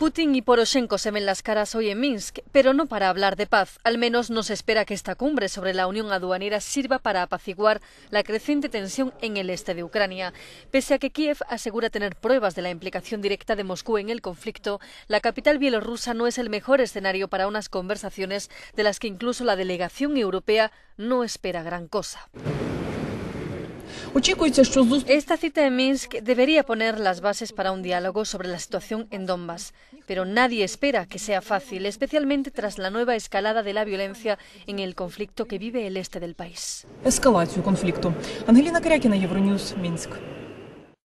Putin y Poroshenko se ven las caras hoy en Minsk, pero no para hablar de paz. Al menos no se espera que esta cumbre sobre la unión aduanera sirva para apaciguar la creciente tensión en el este de Ucrania. Pese a que Kiev asegura tener pruebas de la implicación directa de Moscú en el conflicto, la capital bielorrusa no es el mejor escenario para unas conversaciones de las que incluso la delegación europea no espera gran cosa. Esta cita de Minsk debería poner las bases para un diálogo sobre la situación en Donbass, pero nadie espera que sea fácil, especialmente tras la nueva escalada de la violencia en el conflicto que vive el este del país. Escalación conflicto. Angelina Euronews, Minsk.